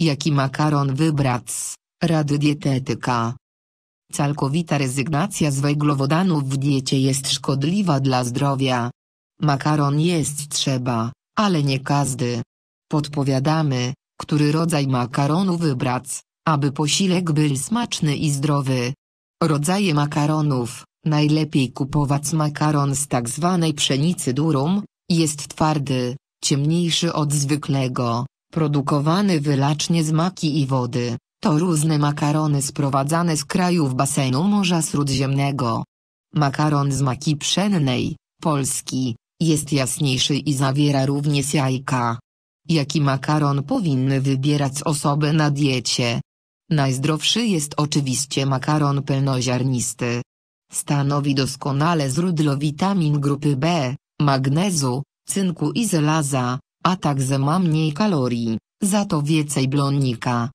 Jaki makaron wybrać? Rady dietetyka. Całkowita rezygnacja z węglowodanów w diecie jest szkodliwa dla zdrowia. Makaron jest trzeba, ale nie każdy. Podpowiadamy, który rodzaj makaronu wybrać, aby posiłek był smaczny i zdrowy. Rodzaje makaronów Najlepiej kupować makaron z tak zwanej pszenicy durum, jest twardy, ciemniejszy od zwykłego, produkowany wylacznie z maki i wody. To różne makarony sprowadzane z krajów basenu Morza Śródziemnego. Makaron z maki pszennej, polski, jest jasniejszy i zawiera również jajka. Jaki makaron powinny wybierać osoby na diecie? Najzdrowszy jest oczywiście makaron pełnoziarnisty. Stanowi doskonale źródło witamin grupy B, magnezu, cynku i żelaza, a także ma mniej kalorii, za to więcej blonnika.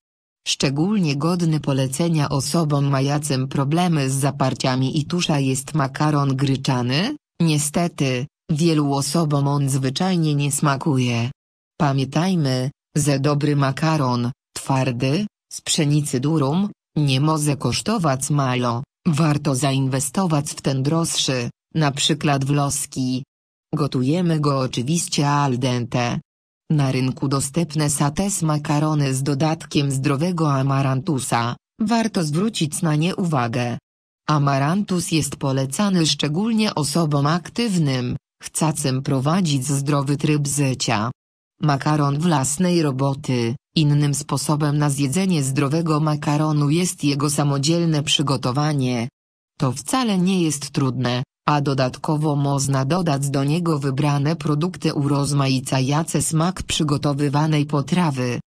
Szczególnie godny polecenia osobom mającym problemy z zaparciami i tusza jest makaron gryczany, niestety, wielu osobom on zwyczajnie nie smakuje. Pamiętajmy, że dobry makaron, twardy, z pszenicy durum, nie może kosztować malo, warto zainwestować w ten droższy, na przykład w loski. Gotujemy go oczywiście al dente, na rynku dostępne sates makarony z dodatkiem zdrowego amarantusa, warto zwrócić na nie uwagę. Amarantus jest polecany szczególnie osobom aktywnym, chcącym prowadzić zdrowy tryb życia. Makaron własnej roboty Innym sposobem na zjedzenie zdrowego makaronu jest jego samodzielne przygotowanie. To wcale nie jest trudne, a dodatkowo można dodać do niego wybrane produkty urozmaicające smak przygotowywanej potrawy.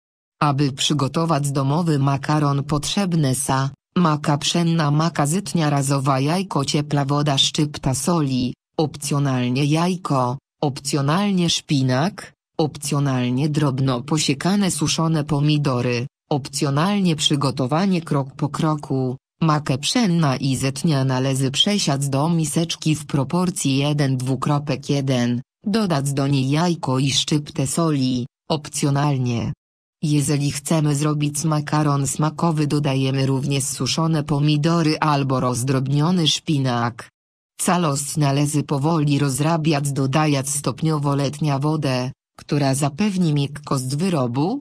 Aby przygotować domowy makaron potrzebne sa, maka pszenna maka zytnia razowa jajko ciepla woda szczypta soli, opcjonalnie jajko, opcjonalnie szpinak, opcjonalnie drobno posiekane suszone pomidory, opcjonalnie przygotowanie krok po kroku, Makę pszenna i zetnia należy przesiadz do miseczki w proporcji 1-2.1, dodać do niej jajko i szczyptę soli, opcjonalnie. Jeżeli chcemy zrobić makaron smakowy dodajemy również suszone pomidory albo rozdrobniony szpinak. Calos należy powoli rozrabiać dodając stopniowo letnia wodę, która zapewni miękkość wyrobu,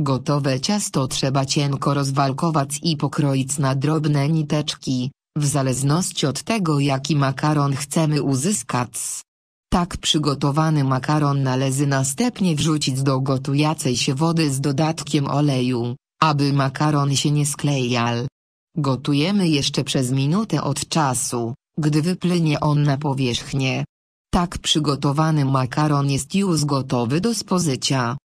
Gotowe ciasto trzeba cienko rozwalkować i pokroić na drobne niteczki, w zależności od tego jaki makaron chcemy uzyskać. Tak przygotowany makaron należy następnie wrzucić do gotującej się wody z dodatkiem oleju, aby makaron się nie sklejal. Gotujemy jeszcze przez minutę od czasu, gdy wypłynie on na powierzchnię. Tak przygotowany makaron jest już gotowy do spożycia.